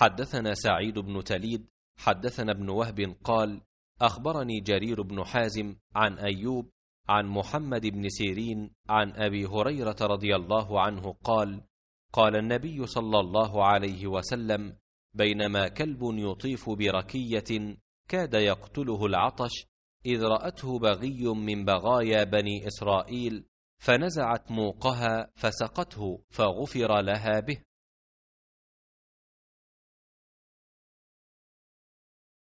حدثنا سعيد بن تليد حدثنا ابن وهب قال اخبرني جرير بن حازم عن ايوب عن محمد بن سيرين عن ابي هريره رضي الله عنه قال قال النبي صلى الله عليه وسلم بينما كلب يطيف بركيه كاد يقتله العطش اذ راته بغي من بغايا بني اسرائيل فنزعت موقها فسقته فغفر لها به